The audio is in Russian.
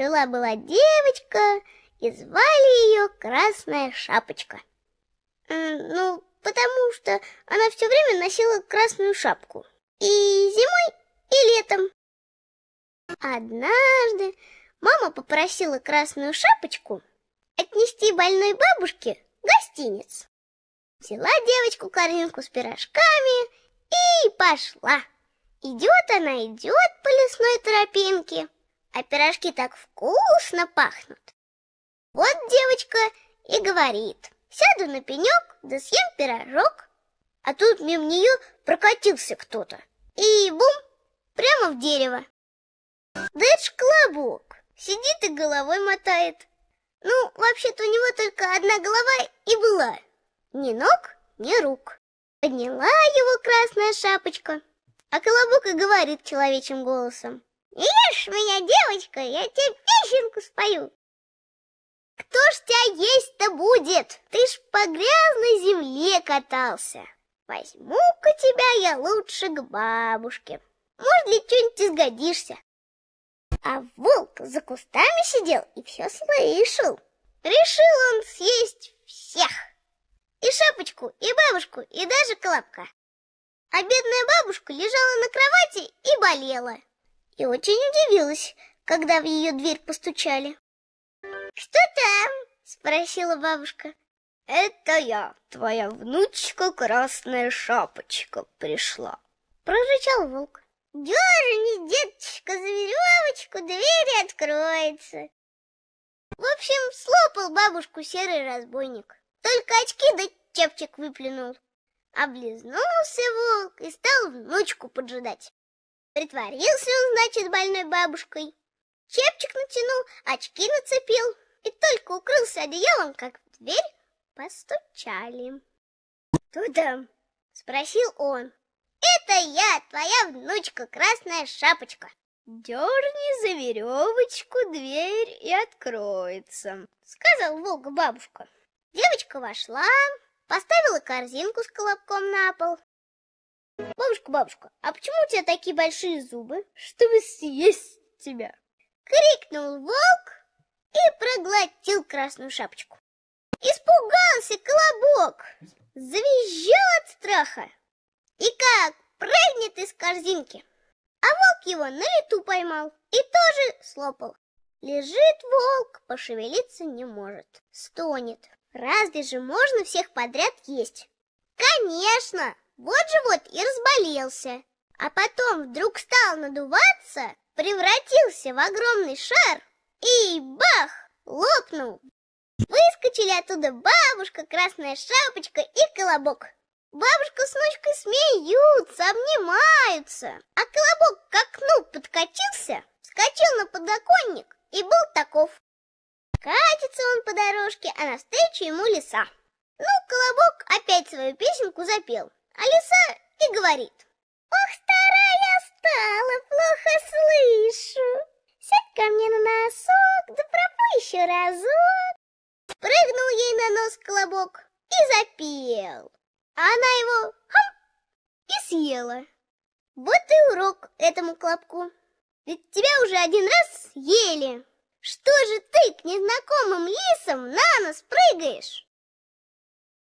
Жила-была девочка, и звали ее Красная Шапочка. Ну, потому что она все время носила красную шапку. И зимой, и летом. Однажды мама попросила Красную Шапочку отнести больной бабушке гостиниц. Взяла девочку корзинку с пирожками и пошла. Идет она, идет по лесной тропинке, а пирожки так вкусно пахнут. Вот девочка и говорит, сяду на пенек, да съем пирожок. А тут мимо нее прокатился кто-то. И бум, прямо в дерево. Да это ж клобук, сидит и головой мотает. Ну, вообще-то у него только одна голова и была. Ни ног, ни рук. Подняла его красная шапочка. А колобок и говорит человечьим голосом. Ешь меня, девочка, я тебе песенку спою. Кто ж тебя есть-то будет? Ты ж по грязной земле катался. Возьму-ка тебя я лучше к бабушке. Может, ли что-нибудь изгодишься. А волк за кустами сидел и все слышал. Решил он съесть всех. И шапочку, и бабушку, и даже колобка. А бедная бабушка лежала на кровати и болела и очень удивилась, когда в ее дверь постучали. «Кто там?» — спросила бабушка. «Это я, твоя внучка Красная Шапочка, пришла», — прорычал волк. «Дерни, деточка, за веревочку, дверь откроется!» В общем, слопал бабушку серый разбойник. Только очки да чепчик выплюнул. Облизнулся волк и стал внучку поджидать. Притворился он, значит, больной бабушкой. Чепчик натянул, очки нацепил. И только укрылся одеялом, как в дверь постучали. «Кто там?» — спросил он. «Это я, твоя внучка, Красная Шапочка!» «Дерни за веревочку дверь и откроется», — сказал волк бабушка. Девочка вошла, поставила корзинку с колобком на пол, Бабушка, бабушка, а почему у тебя такие большие зубы, чтобы съесть тебя? Крикнул волк и проглотил красную шапочку. Испугался колобок, завизжал от страха. И как прыгнет из корзинки. А волк его на лету поймал и тоже слопал. Лежит волк, пошевелиться не может, стонет. Разве же можно всех подряд есть? Конечно! Вот живот и разболелся, а потом вдруг стал надуваться, превратился в огромный шар и бах, лопнул. Выскочили оттуда бабушка, красная шапочка и колобок. Бабушка с ночкой смеются, обнимаются, а колобок к окну подкатился, вскочил на подоконник и был таков. Катится он по дорожке, а навстречу ему лиса. Ну, колобок опять свою песенку запел. А лиса и говорит. Ох, старая стала, плохо слышу. Сядь ко мне на носок, да пропой еще разок. Прыгнул ей на нос колобок и запел. А она его хам и съела. Вот и урок этому колобку. Ведь тебя уже один раз съели. Что же ты к незнакомым лисам на нос прыгаешь?